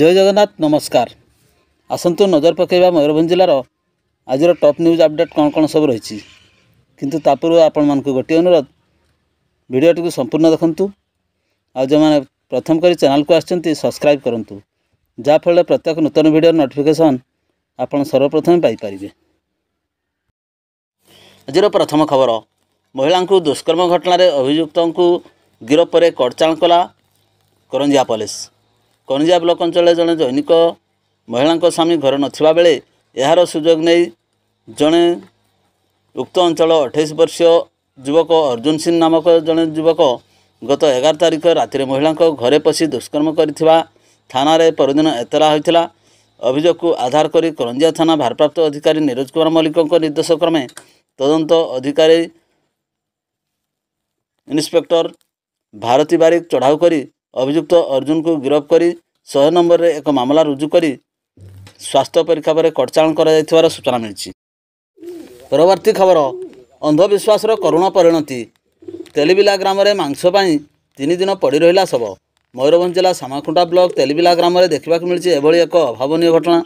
ଜୟ ଜଗନ୍ନାଥ ନମସ୍କାର ଆସନ୍ତୁ ନଜର ପକାଇବା ମୟୂରଭଞ୍ଜ ଜିଲ୍ଲାର ଆଜିର ଟପ୍ ନ୍ୟୁଜ୍ ଅପଡ଼େଟ୍ କ'ଣ କ'ଣ ସବୁ ରହିଛି କିନ୍ତୁ ତା ପୂର୍ବରୁ ଆପଣମାନଙ୍କୁ ଗୋଟିଏ ଅନୁରୋଧ ଭିଡ଼ିଓଟିକୁ ସମ୍ପୂର୍ଣ୍ଣ ଦେଖନ୍ତୁ ଆଉ ଯେଉଁମାନେ ପ୍ରଥମ କରି ଚ୍ୟାନେଲ୍କୁ ଆସିଛନ୍ତି ସବସ୍କ୍ରାଇବ୍ କରନ୍ତୁ ଯାହାଫଳରେ ପ୍ରତ୍ୟେକ ନୂତନ ଭିଡ଼ିଓ ନୋଟିଫିକେସନ୍ ଆପଣ ସର୍ବପ୍ରଥମେ ପାଇପାରିବେ ଆଜିର ପ୍ରଥମ ଖବର ମହିଳାଙ୍କୁ ଦୁଷ୍କର୍ମ ଘଟଣାରେ ଅଭିଯୁକ୍ତଙ୍କୁ ଗିରଫ ପରେ କଡ଼ଚାଳ କଲା କରଞ୍ଜିଆ ପୋଲିସ୍ କନିଜା ବ୍ଲକ ଅଞ୍ଚଳରେ ଜଣେ ଜୈନିକ ମହିଳାଙ୍କ ସ୍ୱାମୀ ଘରେ ନଥିବା ବେଳେ ଏହାର ସୁଯୋଗ ନେଇ ଜଣେ ଉକ୍ତ ଅଞ୍ଚଳ ଅଠେଇଶ ବର୍ଷୀୟ ଯୁବକ ଅର୍ଜୁନ ସିଂ ନାମକ ଜଣେ ଯୁବକ ଗତ ଏଗାର ତାରିଖ ରାତିରେ ମହିଳାଙ୍କ ଘରେ ପଶି ଦୁଷ୍କର୍ମ କରିଥିବା ଥାନାରେ ପରଦିନ ଏତଲା ହୋଇଥିଲା ଅଭିଯୋଗକୁ ଆଧାର କରି କରଞ୍ଜିଆ ଥାନା ଭାରପ୍ରାପ୍ତ ଅଧିକାରୀ ନିରୋଜ କୁମାର ମଲ୍ଲିକଙ୍କ ନିର୍ଦ୍ଦେଶ କ୍ରମେ ତଦନ୍ତ ଅଧିକାରୀ ଇନ୍ସପେକ୍ଟର ଭାରତୀ ବାରିକ ଚଢ଼ାଉ କରି ଅଭିଯୁକ୍ତ ଅର୍ଜୁନଙ୍କୁ ଗିରଫ କରି ଶହେ ନମ୍ବରରେ ଏକ ମାମଲା ରୁଜୁ କରି ସ୍ୱାସ୍ଥ୍ୟ ପରୀକ୍ଷା ପରେ କଟଚାଳନ କରାଯାଇଥିବାର ସୂଚନା ମିଳିଛି ପରବର୍ତ୍ତୀ ଖବର ଅନ୍ଧବିଶ୍ୱାସର କରୁଣ ପରିଣତି ତେଲିବିଲା ଗ୍ରାମରେ ମାଂସ ପାଇଁ ତିନି ଦିନ ପଡ଼ି ରହିଲା ଶବ ମୟୂରଭଞ୍ଜ ଜିଲ୍ଲା ସାମାକୁଣ୍ଡା ବ୍ଲକ ତେଲିବିଲା ଗ୍ରାମରେ ଦେଖିବାକୁ ମିଳିଛି ଏଭଳି ଏକ ଅଭାବନୀୟ ଘଟଣା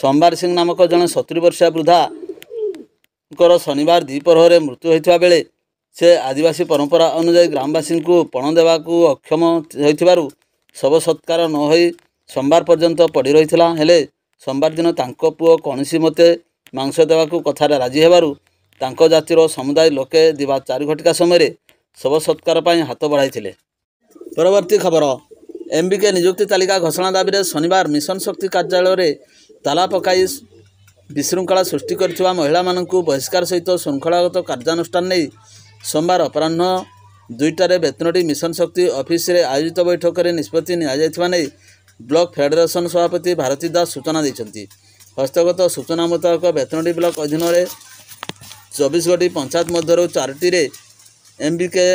ସୋମବାର ସିଂ ନାମକ ଜଣେ ସତୁରି ବର୍ଷିଆ ବୃଦ୍ଧାଙ୍କର ଶନିବାର ଦ୍ୱିପ୍ରହରେ ମୃତ୍ୟୁ ହୋଇଥିବା ବେଳେ ସେ ଆଦିବାସୀ ପରମ୍ପରା ଅନୁଯାୟୀ ଗ୍ରାମବାସୀଙ୍କୁ ପଣ ଦେବାକୁ ଅକ୍ଷମ ହୋଇଥିବାରୁ ଶବ ସତ୍କାର ନ ହୋଇ ସୋମବାର ପର୍ଯ୍ୟନ୍ତ ପଡ଼ି ରହିଥିଲା ହେଲେ ସୋମବାର ଦିନ ତାଙ୍କ ପୁଅ କୌଣସି ମତେ ମାଂସ ଦେବାକୁ କଥାରେ ରାଜି ହେବାରୁ ତାଙ୍କ ଜାତିର ସମୁଦାୟ ଲୋକେ ଦିବା ଚାରି ଘଟିକା ସମୟରେ ଶବ ସତ୍କାର ପାଇଁ ହାତ ବଢ଼ାଇଥିଲେ ପରବର୍ତ୍ତୀ ଖବର ଏମ୍ବିକେ ନିଯୁକ୍ତି ତାଲିକା ଘୋଷଣା ଦାବିରେ ଶନିବାର ମିଶନ ଶକ୍ତି କାର୍ଯ୍ୟାଳୟରେ ତାଲା ପକାଇ ବିଶୃଙ୍ଖଳା ସୃଷ୍ଟି କରିଥିବା ମହିଳାମାନଙ୍କୁ ବହିଷ୍କାର ସହିତ ଶୃଙ୍ଖଳାଗତ କାର୍ଯ୍ୟାନୁଷ୍ଠାନ ନେଇ ସୋମବାର ଅପରାହ୍ନ ଦୁଇଟାରେ ବେତନଟି ମିଶନ ଶକ୍ତି ଅଫିସରେ ଆୟୋଜିତ ବୈଠକରେ ନିଷ୍ପତ୍ତି ନିଆଯାଇଥିବା ନେଇ ବ୍ଲକ ଫେଡେରେସନ ସଭାପତି ଭାରତୀ ଦାସ ସୂଚନା ଦେଇଛନ୍ତି ହସ୍ତଗତ ସୂଚନା ମୁତାବକ ବେତନଟି ବ୍ଲକ ଅଧୀନରେ ଚବିଶଗଡ଼ି ପଞ୍ଚାୟତ ମଧ୍ୟରୁ ଚାରିଟିରେ ଏମ୍ବିକେ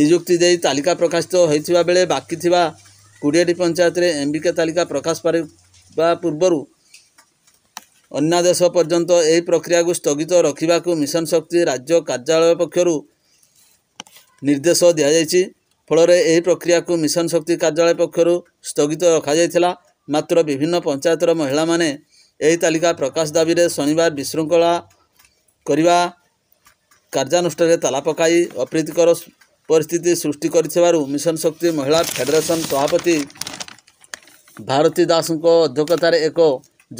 ନିଯୁକ୍ତି ଦେଇ ତାଲିକା ପ୍ରକାଶିତ ହୋଇଥିବା ବେଳେ ବାକି ଥିବା କୋଡ଼ିଏଟି ପଞ୍ଚାୟତରେ ଏମ୍ବିକେ ତାଲିକା ପ୍ରକାଶ ପାଇବା ପୂର୍ବରୁ ଅନ୍ୟାଦେଶ ପର୍ଯ୍ୟନ୍ତ ଏହି ପ୍ରକ୍ରିୟାକୁ ସ୍ଥଗିତ ରଖିବାକୁ ମିଶନ ଶକ୍ତି ରାଜ୍ୟ କାର୍ଯ୍ୟାଳୟ ପକ୍ଷରୁ ନିର୍ଦ୍ଦେଶ ଦିଆଯାଇଛି ଫଳରେ ଏହି ପ୍ରକ୍ରିୟାକୁ ମିଶନ ଶକ୍ତି କାର୍ଯ୍ୟାଳୟ ପକ୍ଷରୁ ସ୍ଥଗିତ ରଖାଯାଇଥିଲା ମାତ୍ର ବିଭିନ୍ନ ପଞ୍ଚାୟତର ମହିଳାମାନେ ଏହି ତାଲିକା ପ୍ରକାଶ ଦାବିରେ ଶନିବାର ବିଶୃଙ୍ଖଳା କରିବା କାର୍ଯ୍ୟାନୁଷ୍ଠାନରେ ତାଲା ପକାଇ ଅପ୍ରୀତିକର ପରିସ୍ଥିତି ସୃଷ୍ଟି କରିଥିବାରୁ ମିଶନ ଶକ୍ତି ମହିଳା ଫେଡେରେସନ୍ ସଭାପତି ଭାରତୀ ଦାସଙ୍କ ଅଧ୍ୟକ୍ଷତାରେ ଏକ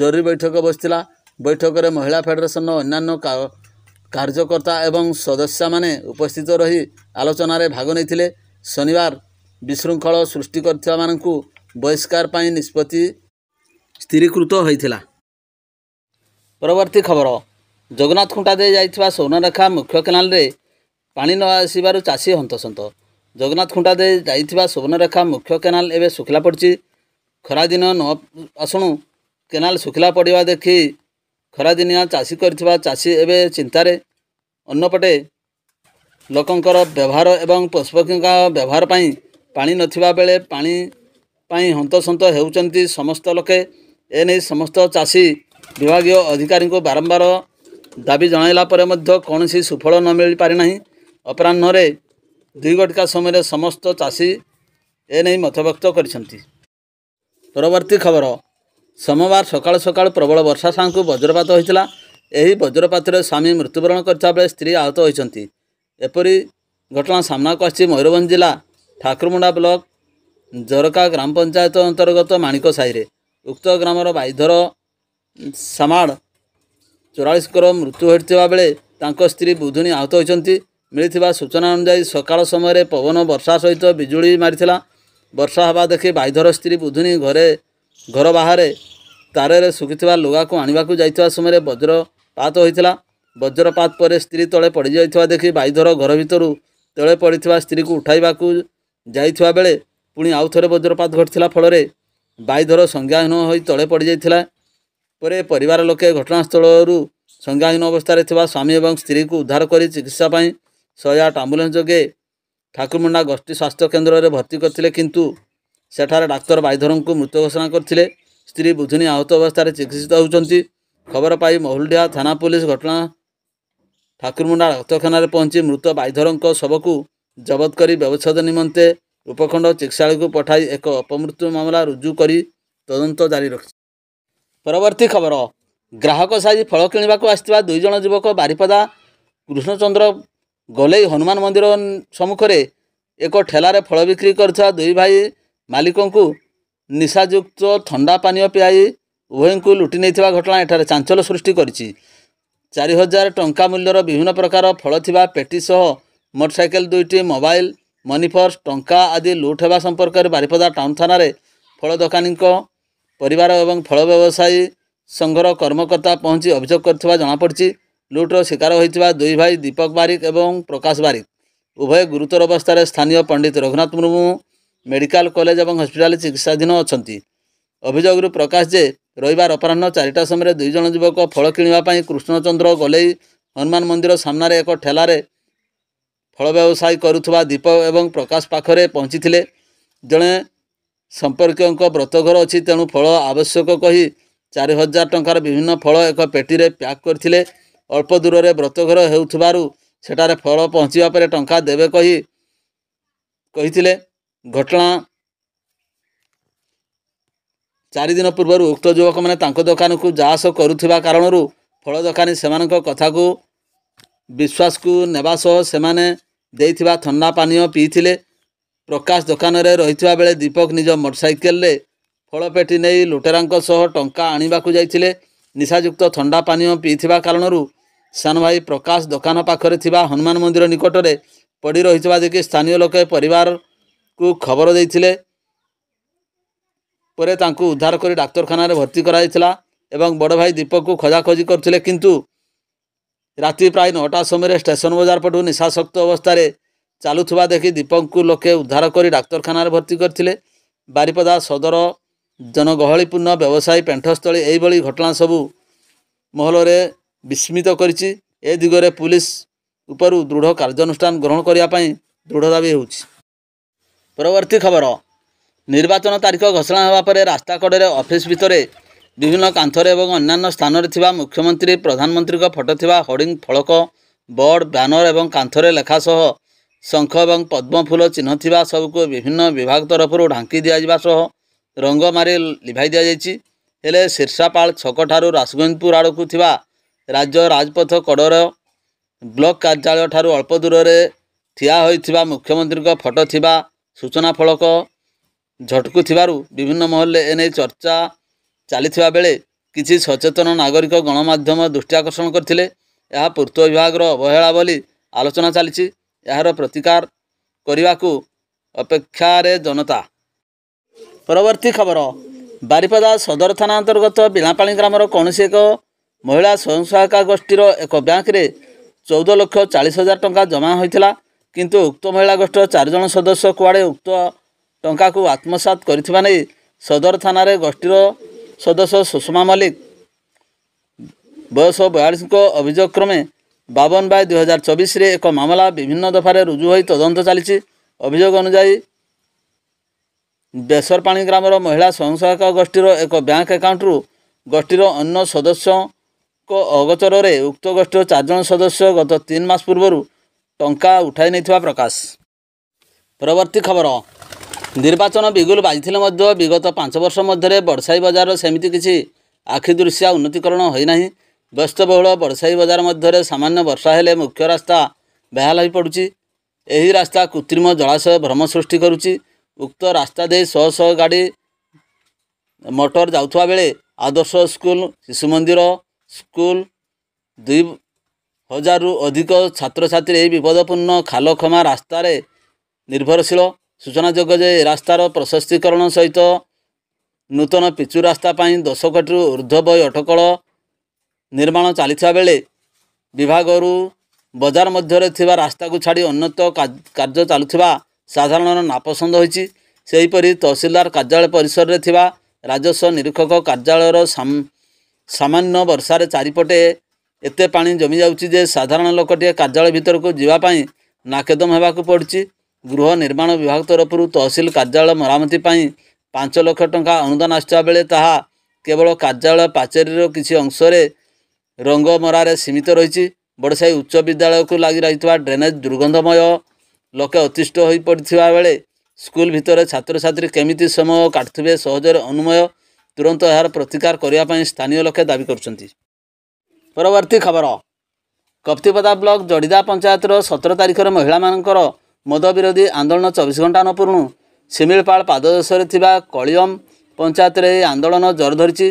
ଜରୁରୀ ବୈଠକ ବସିଥିଲା ବୈଠକରେ ମହିଳା ଫେଡେରେସନ୍ର ଅନ୍ୟାନ୍ୟ କାର୍ଯ୍ୟକର୍ତ୍ତା ଏବଂ ସଦସ୍ୟମାନେ ଉପସ୍ଥିତ ରହି ଆଲୋଚନାରେ ଭାଗ ନେଇଥିଲେ ଶନିବାର ବିଶୃଙ୍ଖଳ ସୃଷ୍ଟି କରିଥିବାମାନଙ୍କୁ ବହିଷ୍କାର ପାଇଁ ନିଷ୍ପତ୍ତି ସ୍ଥିରୀକୃତ ହୋଇଥିଲା ପରବର୍ତ୍ତୀ ଖବର ଜଗନ୍ନାଥ ଖୁଣ୍ଟା ଦେଇଯାଇଥିବା ସ୍ୱର୍ଣ୍ଣରେଖା ମୁଖ୍ୟ କେନାଲରେ ପାଣି ନ ଆସିବାରୁ ଚାଷୀ ହନ୍ତସନ୍ତ ଜଗନ୍ନାଥ ଖୁଣ୍ଟା ଦେଇ ଯାଇଥିବା ସ୍ୱର୍ଣ୍ଣରେଖା ମୁଖ୍ୟ କେନାଲ ଏବେ ଶୁଖିଲା ପଡ଼ିଛି ଖରାଦିନ ନ ଆସୁଣୁ କେନାଲ ଶୁଖିଲା ପଡ଼ିବା ଦେଖି ଖରାଦିନିଆ ଚାଷୀ କରିଥିବା ଚାଷୀ ଏବେ ଚିନ୍ତାରେ ଅନ୍ୟପଟେ ଲୋକଙ୍କର ବ୍ୟବହାର ଏବଂ ପଶୁପକ୍ଷୀଙ୍କ ବ୍ୟବହାର ପାଇଁ ପାଣି ନଥିବା ବେଳେ ପାଣି ପାଇଁ ହନ୍ତସନ୍ତ ହେଉଛନ୍ତି ସମସ୍ତ ଲୋକେ ଏ ନେଇ ସମସ୍ତ ଚାଷୀ ବିଭାଗୀୟ ଅଧିକାରୀଙ୍କୁ ବାରମ୍ବାର ଦାବି ଜଣାଇଲା ପରେ ମଧ୍ୟ କୌଣସି ସୁଫଳ ନ ମିଳିପାରିନାହିଁ ଅପରାହ୍ନରେ ଦୁଇ ଘଟିକା ସମୟରେ ସମସ୍ତ ଚାଷୀ ଏ ନେଇ ମତବ୍ୟକ୍ତ କରିଛନ୍ତି ପରବର୍ତ୍ତୀ ଖବର ସୋମବାର ସକାଳୁ ସକାଳୁ ପ୍ରବଳ ବର୍ଷା ସାଙ୍ଗକୁ ବଜ୍ରପାତ ହୋଇଥିଲା ଏହି ବଜ୍ରପାତରେ ସ୍ୱାମୀ ମୃତ୍ୟୁବରଣ କରିଥିବା ବେଳେ ସ୍ତ୍ରୀ ଆହତ ହୋଇଛନ୍ତି ଏପରି ଘଟଣା ସାମ୍ନାକୁ ଆସିଛି ମୟୂରଭଞ୍ଜ ଜିଲ୍ଲା ଠାକୁରମୁଣ୍ଡା ବ୍ଲକ ଜରକା ଗ୍ରାମ ପଞ୍ଚାୟତ ଅନ୍ତର୍ଗତ ମାଣିକ ସାହିରେ ଉକ୍ତ ଗ୍ରାମର ବାଇଧର ସାମାଡ଼ ଚଉରାଳିଶଙ୍କର ମୃତ୍ୟୁ ଘଟିଥିବା ବେଳେ ତାଙ୍କ ସ୍ତ୍ରୀ ବୁଧୁଣୀ ଆହତ ହୋଇଛନ୍ତି ମିଳିଥିବା ସୂଚନା ଅନୁଯାୟୀ ସକାଳ ସମୟରେ ପବନ ବର୍ଷା ସହିତ ବିଜୁଳି ମାରିଥିଲା ବର୍ଷା ହେବା ଦେଖି ବାଇଧର ସ୍ତ୍ରୀ ବୁଧୁଣୀ ଘରେ ଘର ବାହାରେ ତାରରେ ଶୁଖିଥିବା ଲୁଗାକୁ ଆଣିବାକୁ ଯାଇଥିବା ସମୟରେ ବଜ୍ରପାତ ହୋଇଥିଲା ବଜ୍ରପାତ ପରେ ସ୍ତ୍ରୀ ତଳେ ପଡ଼ିଯାଇଥିବା ଦେଖି ବାଇଧର ଘର ଭିତରୁ ତଳେ ପଡ଼ିଥିବା ସ୍ତ୍ରୀକୁ ଉଠାଇବାକୁ ଯାଇଥିବା ବେଳେ ପୁଣି ଆଉ ଥରେ ବଜ୍ରପାତ ଘଟିଥିଲା ଫଳରେ ବାଇଧର ସଂଜ୍ଞାହୀନ ହୋଇ ତଳେ ପଡ଼ିଯାଇଥିଲା ପରେ ପରିବାର ଲୋକେ ଘଟଣାସ୍ଥଳରୁ ସଂଜ୍ଞାହୀନ ଅବସ୍ଥାରେ ଥିବା ସ୍ୱାମୀ ଏବଂ ସ୍ତ୍ରୀକୁ ଉଦ୍ଧାର କରି ଚିକିତ୍ସା ପାଇଁ ଶହେ ଆଠ ଆମ୍ବୁଲାନ୍ସ ଯୋଗେ ଠାକୁରମୁଣ୍ଡା ଗୋଷ୍ଠୀ ସ୍ୱାସ୍ଥ୍ୟ କେନ୍ଦ୍ରରେ ଭର୍ତ୍ତି କରିଥିଲେ କିନ୍ତୁ ସେଠାରେ ଡାକ୍ତର ବାଇଧରଙ୍କୁ ମୃତ ଘୋଷଣା କରିଥିଲେ ସ୍ତ୍ରୀ ବୁଧିନୀ ଆହତ ଅବସ୍ଥାରେ ଚିକିତ୍ସିତ ହେଉଛନ୍ତି ଖବର ପାଇ ମହୁଲଡିହା ଥାନା ପୋଲିସ ଘଟଣା ଠାକୁରମୁଣ୍ଡା ଡାକ୍ତରଖାନାରେ ପହଞ୍ଚି ମୃତ ବାଇଧରଙ୍କ ଶବକୁ ଜବତ କରି ବ୍ୟବଚ୍ଛେଦ ନିମନ୍ତେ ଉପଖଣ୍ଡ ଚିକିତ୍ସାଳୟକୁ ପଠାଇ ଏକ ଅପମୃତ୍ୟୁ ମାମଲା ରୁଜୁ କରି ତଦନ୍ତ ଜାରି ରଖିଛି ପରବର୍ତ୍ତୀ ଖବର ଗ୍ରାହକ ସାଜି ଫଳ କିଣିବାକୁ ଆସିଥିବା ଦୁଇ ଜଣ ଯୁବକ ବାରିପଦା କୃଷ୍ଣଚନ୍ଦ୍ର ଗଲେଇ ହନୁମାନ ମନ୍ଦିର ସମ୍ମୁଖରେ ଏକ ଠେଲାରେ ଫଳ ବିକ୍ରି କରୁଥିବା ଦୁଇ ଭାଇ ମାଲିକଙ୍କୁ ନିଶାଯୁକ୍ତ ଥଣ୍ଡା ପାନୀୟ ପିଆଇ ଉଭୟଙ୍କୁ ଲୁଟି ନେଇଥିବା ଘଟଣା ଏଠାରେ ଚାଞ୍ଚଲ୍ୟ ସୃଷ୍ଟି କରିଛି ଚାରି ହଜାର ଟଙ୍କା ମୂଲ୍ୟର ବିଭିନ୍ନ ପ୍ରକାର ଫଳ ଥିବା ପେଟି ସହ ମୋଟରସାଇକେଲ ଦୁଇଟି ମୋବାଇଲ ମନିଫର୍ସ ଟଙ୍କା ଆଦି ଲୁଟ୍ ହେବା ସମ୍ପର୍କରେ ବାରିପଦା ଟାଉନ୍ ଥାନାରେ ଫଳ ଦୋକାନୀଙ୍କ ପରିବାର ଏବଂ ଫଳ ବ୍ୟବସାୟୀ ସଂଘର କର୍ମକର୍ତ୍ତା ପହଞ୍ଚି ଅଭିଯୋଗ କରିଥିବା ଜଣାପଡ଼ିଛି ଲୁଟ୍ର ଶିକାର ହୋଇଥିବା ଦୁଇ ଭାଇ ଦୀପକ ବାରିକ ଏବଂ ପ୍ରକାଶ ବାରିକ ଉଭୟ ଗୁରୁତର ଅବସ୍ଥାରେ ସ୍ଥାନୀୟ ପଣ୍ଡିତ ରଘୁନାଥ ମୁର୍ମୁ ମେଡ଼ିକାଲ କଲେଜ ଏବଂ ହସ୍ପିଟାଲ ଚିକିତ୍ସାଧୀନ ଅଛନ୍ତି ଅଭିଯୋଗରୁ ପ୍ରକାଶ ଯେ ରବିବାର ଅପରାହ୍ନ ଚାରିଟା ସମୟରେ ଦୁଇ ଜଣ ଯୁବକ ଫଳ କିଣିବା ପାଇଁ କୃଷ୍ଣଚନ୍ଦ୍ର ଗଲେଇ ହନୁମାନ ମନ୍ଦିର ସାମ୍ନାରେ ଏକ ଠେଲାରେ ଫଳ ବ୍ୟବସାୟୀ କରୁଥିବା ଦୀପ ଏବଂ ପ୍ରକାଶ ପାଖରେ ପହଞ୍ଚିଥିଲେ ଜଣେ ସମ୍ପର୍କୀୟଙ୍କ ବ୍ରତଘର ଅଛି ତେଣୁ ଫଳ ଆବଶ୍ୟକ କହି ଚାରି ହଜାର ଟଙ୍କାର ବିଭିନ୍ନ ଫଳ ଏକ ପେଟିରେ ପ୍ୟାକ୍ କରିଥିଲେ ଅଳ୍ପ ଦୂରରେ ବ୍ରତଘର ହେଉଥିବାରୁ ସେଠାରେ ଫଳ ପହଞ୍ଚିବା ପରେ ଟଙ୍କା ଦେବେ କହି କହିଥିଲେ ଘଟଣା ଚାରି ଦିନ ପୂର୍ବରୁ ଉକ୍ତ ଯୁବକମାନେ ତାଙ୍କ ଦୋକାନକୁ ଯାଆସ କରୁଥିବା କାରଣରୁ ଫଳ ଦୋକାନୀ ସେମାନଙ୍କ କଥାକୁ ବିଶ୍ୱାସକୁ ନେବା ସହ ସେମାନେ ଦେଇଥିବା ଥଣ୍ଡା ପାନୀୟ ପିଇଥିଲେ ପ୍ରକାଶ ଦୋକାନରେ ରହିଥିବା ବେଳେ ଦୀପକ ନିଜ ମୋଟରସାଇକେଲରେ ଫଳ ପେଟି ନେଇ ଲୁଟେରାଙ୍କ ସହ ଟଙ୍କା ଆଣିବାକୁ ଯାଇଥିଲେ ନିଶାଯୁକ୍ତ ଥଣ୍ଡା ପାନୀୟ ପିଇଥିବା କାରଣରୁ ସାନ ଭାଇ ପ୍ରକାଶ ଦୋକାନ ପାଖରେ ଥିବା ହନୁମାନ ମନ୍ଦିର ନିକଟରେ ପଡ଼ି ରହିଥିବା ଦେଖି ସ୍ଥାନୀୟ ଲୋକେ ପରିବାର କୁ ଖବର ଦେଇଥିଲେ ପରେ ତାଙ୍କୁ ଉଦ୍ଧାର କରି ଡାକ୍ତରଖାନାରେ ଭର୍ତ୍ତି କରାଯାଇଥିଲା ଏବଂ ବଡ଼ ଭାଇ ଦୀପକକୁ ଖୋଜାଖୋଜି କରୁଥିଲେ କିନ୍ତୁ ରାତି ପ୍ରାୟ ନଅଟା ସମୟରେ ଷ୍ଟେସନ ବଜାର ପଟୁ ନିଶାସକ୍ତ ଅବସ୍ଥାରେ ଚାଲୁଥିବା ଦେଖି ଦୀପକଙ୍କୁ ଲୋକେ ଉଦ୍ଧାର କରି ଡାକ୍ତରଖାନାରେ ଭର୍ତ୍ତି କରିଥିଲେ ବାରିପଦା ସଦର ଜନଗହଳିପୂର୍ଣ୍ଣ ବ୍ୟବସାୟୀ ପେଣ୍ଠସ୍ଥଳୀ ଏହିଭଳି ଘଟଣା ସବୁ ମହଲରେ ବିସ୍ମିତ କରିଛି ଏ ଦିଗରେ ପୁଲିସ ଉପରୁ ଦୃଢ଼ କାର୍ଯ୍ୟାନୁଷ୍ଠାନ ଗ୍ରହଣ କରିବା ପାଇଁ ଦୃଢ଼ ଦାବି ହେଉଛି ପରବର୍ତ୍ତୀ ଖବର ନିର୍ବାଚନ ତାରିଖ ଘୋଷଣା ହେବା ପରେ ରାସ୍ତାକଡ଼ରେ ଅଫିସ୍ ଭିତରେ ବିଭିନ୍ନ କାନ୍ଥରେ ଏବଂ ଅନ୍ୟାନ୍ୟ ସ୍ଥାନରେ ଥିବା ମୁଖ୍ୟମନ୍ତ୍ରୀ ପ୍ରଧାନମନ୍ତ୍ରୀଙ୍କ ଫଟୋ ଥିବା ହୋର୍ଡ଼ିଂ ଫଳକ ବୋର୍ଡ଼ ବ୍ୟାନର ଏବଂ କାନ୍ଥରେ ଲେଖା ସହ ଶଙ୍ଖ ଏବଂ ପଦ୍ମଫୁଲ ଚିହ୍ନ ଥିବା ସବୁକୁ ବିଭିନ୍ନ ବିଭାଗ ତରଫରୁ ଢାଙ୍କି ଦିଆଯିବା ସହ ରଙ୍ଗ ମାରି ଲିଭାଇ ଦିଆଯାଇଛି ହେଲେ ଶୀର୍ଷାପାଳ ଛକଠାରୁ ରାସଗୋବିନ୍ଦପୁର ଆଡ଼କୁ ଥିବା ରାଜ୍ୟ ରାଜପଥ କଡ଼ର ବ୍ଲକ କାର୍ଯ୍ୟାଳୟଠାରୁ ଅଳ୍ପ ଦୂରରେ ଠିଆ ହୋଇଥିବା ମୁଖ୍ୟମନ୍ତ୍ରୀଙ୍କ ଫଟୋ ଥିବା ସୂଚନା ଫଳକ ଝଟକୁ ଥିବାରୁ ବିଭିନ୍ନ ମହଲରେ ଏନେଇ ଚର୍ଚ୍ଚା ଚାଲିଥିବା ବେଳେ କିଛି ସଚେତନ ନାଗରିକ ଗଣମାଧ୍ୟମ ଦୃଷ୍ଟି ଆକର୍ଷଣ କରିଥିଲେ ଏହା ପୂର୍ତ୍ତ ବିଭାଗର ଅବହେଳା ବୋଲି ଆଲୋଚନା ଚାଲିଛି ଏହାର ପ୍ରତିକାର କରିବାକୁ ଅପେକ୍ଷାରେ ଜନତା ପରବର୍ତ୍ତୀ ଖବର ବାରିପଦା ସଦର ଥାନା ଅନ୍ତର୍ଗତ ବିଣାପାଳି ଗ୍ରାମର କୌଣସି ଏକ ମହିଳା ସ୍ୱୟଂ ସହାୟକ ଗୋଷ୍ଠୀର ଏକ ବ୍ୟାଙ୍କରେ ଚଉଦ ଲକ୍ଷ ଚାଳିଶ ହଜାର ଟଙ୍କା ଜମା ହୋଇଥିଲା କିନ୍ତୁ ଉକ୍ତ ମହିଳା ଗୋଷ୍ଠୀର ଚାରିଜଣ ସଦସ୍ୟ କୁଆଡ଼େ ଉକ୍ତ ଟଙ୍କାକୁ ଆତ୍ମସାତ କରିଥିବା ନେଇ ସଦର ଥାନାରେ ଗୋଷ୍ଠୀର ସଦସ୍ୟ ସୁଷମା ମଲ୍ଲିକ ବୟସ ବୟାଳିଶଙ୍କ ଅଭିଯୋଗ କ୍ରମେ ବାବନ ବାଇ ଦୁଇହଜାର ଚବିଶରେ ଏକ ମାମଲା ବିଭିନ୍ନ ଦଫାରେ ରୁଜୁ ହୋଇ ତଦନ୍ତ ଚାଲିଛି ଅଭିଯୋଗ ଅନୁଯାୟୀ ବେସରପାଣି ଗ୍ରାମର ମହିଳା ସ୍ୱୟଂ ସହାୟକ ଗୋଷ୍ଠୀର ଏକ ବ୍ୟାଙ୍କ ଆକାଉଣ୍ଟରୁ ଗୋଷ୍ଠୀର ଅନ୍ୟ ସଦସ୍ୟଙ୍କ ଅଗଚରରେ ଉକ୍ତ ଗୋଷ୍ଠୀର ଚାରିଜଣ ସଦସ୍ୟ ଗତ ତିନି ମାସ ପୂର୍ବରୁ ଟଙ୍କା ଉଠାଇ ନେଇଥିବା ପ୍ରକାଶ ପରବର୍ତ୍ତୀ ଖବର ନିର୍ବାଚନ ବିଗୁଲ ବାଜିଥିଲେ ମଧ୍ୟ ବିଗତ ପାଞ୍ଚ ବର୍ଷ ମଧ୍ୟରେ ବଡ଼ସାହି ବଜାରର ସେମିତି କିଛି ଆଖିଦୃଶିଆ ଉନ୍ନତିକରଣ ହୋଇନାହିଁ ବ୍ୟସ୍ତବହୁଳ ବଡ଼ସାହି ବଜାର ମଧ୍ୟରେ ସାମାନ୍ୟ ବର୍ଷା ହେଲେ ମୁଖ୍ୟ ରାସ୍ତା ବେହାଲ ହୋଇପଡ଼ୁଛି ଏହି ରାସ୍ତା କୃତ୍ରିମ ଜଳାଶୟ ଭ୍ରମ ସୃଷ୍ଟି କରୁଛି ଉକ୍ତ ରାସ୍ତା ଦେଇ ଶହ ଶହ ଗାଡ଼ି ମଟର ଯାଉଥିବା ବେଳେ ଆଦର୍ଶ ସ୍କୁଲ ଶିଶୁ ମନ୍ଦିର ସ୍କୁଲ ଦୁଇ ହଜାରରୁ ଅଧିକ ଛାତ୍ରଛାତ୍ରୀ ଏହି ବିପଦପୂର୍ଣ୍ଣ ଖାଲଖମା ରାସ୍ତାରେ ନିର୍ଭରଶୀଳ ସୂଚନାଯୋଗ୍ୟ ଯେ ରାସ୍ତାର ପ୍ରଶସ୍ତିକରଣ ସହିତ ନୂତନ ପିଚୁ ରାସ୍ତା ପାଇଁ ଦଶ କୋଟିରୁ ଉର୍ଦ୍ଧ୍ୱ ବୟ ଅଟକଳ ନିର୍ମାଣ ଚାଲିଥିବା ବେଳେ ବିଭାଗରୁ ବଜାର ମଧ୍ୟରେ ଥିବା ରାସ୍ତାକୁ ଛାଡ଼ି ଅନ୍ୟତ କାର୍ଯ୍ୟ ଚାଲୁଥିବା ସାଧାରଣର ନାପସନ୍ଦ ହୋଇଛି ସେହିପରି ତହସିଲଦାର କାର୍ଯ୍ୟାଳୟ ପରିସରରେ ଥିବା ରାଜସ୍ୱ ନିରୀକ୍ଷକ କାର୍ଯ୍ୟାଳୟର ସାମାନ୍ୟ ବର୍ଷାରେ ଚାରିପଟେ ଏତେ ପାଣି ଜମିଯାଉଛି ଯେ ସାଧାରଣ ଲୋକଟିଏ କାର୍ଯ୍ୟାଳୟ ଭିତରକୁ ଯିବା ପାଇଁ ନାକେଦମ ହେବାକୁ ପଡ଼ୁଛି ଗୃହ ନିର୍ମାଣ ବିଭାଗ ତରଫରୁ ତହସିଲ କାର୍ଯ୍ୟାଳୟ ମରାମତି ପାଇଁ ପାଞ୍ଚ ଲକ୍ଷ ଟଙ୍କା ଅନୁଦାନ ଆସିଥିବା ବେଳେ ତାହା କେବଳ କାର୍ଯ୍ୟାଳୟ ପାଚେରୀର କିଛି ଅଂଶରେ ରଙ୍ଗ ମରାରେ ସୀମିତ ରହିଛି ବଡ଼ସାହି ଉଚ୍ଚ ବିଦ୍ୟାଳୟକୁ ଲାଗି ରହିଥିବା ଡ୍ରେନେଜ୍ ଦୁର୍ଗନ୍ଧମୟ ଲୋକେ ଅତିଷ୍ଠ ହୋଇପଡ଼ିଥିବା ବେଳେ ସ୍କୁଲ ଭିତରେ ଛାତ୍ରଛାତ୍ରୀ କେମିତି ସମୟ କାଟୁଥିବେ ସହଜରେ ଅନୁମୟ ତୁରନ୍ତ ଏହାର ପ୍ରତିକାର କରିବା ପାଇଁ ସ୍ଥାନୀୟ ଲୋକେ ଦାବି କରୁଛନ୍ତି ପରବର୍ତ୍ତୀ ଖବର କପ୍ତିପଦା ବ୍ଲକ ଜଡ଼ିଦା ପଞ୍ଚାୟତର ସତର ତାରିଖରେ ମହିଳାମାନଙ୍କର ମଦ ବିରୋଧୀ ଆନ୍ଦୋଳନ ଚବିଶ ଘଣ୍ଟା ନ ପୂରୁଣୁ ସିମିଳପାଳ ପାଦଦେଶରେ ଥିବା କଳିୟମ ପଞ୍ଚାୟତରେ ଏହି ଆନ୍ଦୋଳନ ଜୋର ଧରିଛି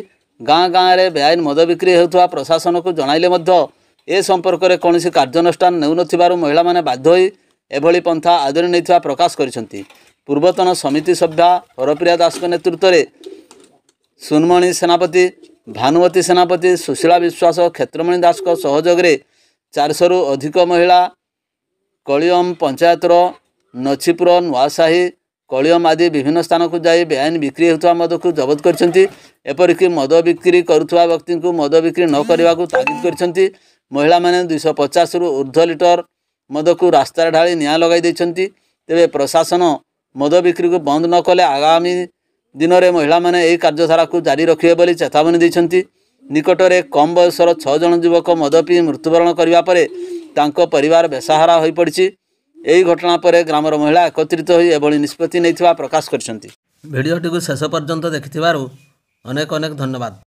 ଗାଁ ଗାଁରେ ବେଆଇନ ମଦ ବିକ୍ରି ହେଉଥିବା ପ୍ରଶାସନକୁ ଜଣାଇଲେ ମଧ୍ୟ ଏ ସମ୍ପର୍କରେ କୌଣସି କାର୍ଯ୍ୟାନୁଷ୍ଠାନ ନେଉନଥିବାରୁ ମହିଳାମାନେ ବାଧ୍ୟ ହୋଇ ଏଭଳି ପନ୍ଥା ଆଦରି ନେଇଥିବା ପ୍ରକାଶ କରିଛନ୍ତି ପୂର୍ବତନ ସମିତି ସଭ୍ୟା ହରପ୍ରିୟା ଦାସଙ୍କ ନେତୃତ୍ୱରେ ସୁନମଣି ସେନାପତି ଭାନୁମତୀ ସେନାପତି ସୁଶୀଳା ବିଶ୍ୱାସ କ୍ଷେତ୍ରମଣି ଦାସଙ୍କ ସହଯୋଗରେ ଚାରିଶହରୁ ଅଧିକ ମହିଳା କଳିୟମ ପଞ୍ଚାୟତର ନଛିପୁର ନୂଆସାହି କଳିୟମ ଆଦି ବିଭିନ୍ନ ସ୍ଥାନକୁ ଯାଇ ବେଆଇନ ବିକ୍ରି ହେଉଥିବା ମଦକୁ ଜବତ କରିଛନ୍ତି ଏପରିକି ମଦ ବିକ୍ରି କରୁଥିବା ବ୍ୟକ୍ତିଙ୍କୁ ମଦ ବିକ୍ରି ନ କରିବାକୁ ତାଗିଦ କରିଛନ୍ତି ମହିଳାମାନେ ଦୁଇଶହ ପଚାଶରୁ ଉର୍ଦ୍ଧ୍ୱ ଲିଟର ମଦକୁ ରାସ୍ତାରେ ଢାଳି ନିଆଁ ଲଗାଇ ଦେଇଛନ୍ତି ତେବେ ପ୍ରଶାସନ ମଦ ବିକ୍ରିକୁ ବନ୍ଦ ନକଲେ ଆଗାମୀ ଦିନରେ ମହିଳାମାନେ ଏହି କାର୍ଯ୍ୟଧାରାକୁ ଜାରି ରଖିବେ ବୋଲି ଚେତାବନୀ ଦେଇଛନ୍ତି ନିକଟରେ କମ୍ ବୟସର ଛଅ ଜଣ ଯୁବକ ମଦ ପିଇ ମୃତ୍ୟୁବରଣ କରିବା ପରେ ତାଙ୍କ ପରିବାର ବେସାହାରା ହୋଇପଡ଼ିଛି ଏହି ଘଟଣା ପରେ ଗ୍ରାମର ମହିଳା ଏକତ୍ରିତ ହୋଇ ଏଭଳି ନିଷ୍ପତ୍ତି ନେଇଥିବା ପ୍ରକାଶ କରିଛନ୍ତି ଭିଡ଼ିଓଟିକୁ ଶେଷ ପର୍ଯ୍ୟନ୍ତ ଦେଖିଥିବାରୁ ଅନେକ ଅନେକ ଧନ୍ୟବାଦ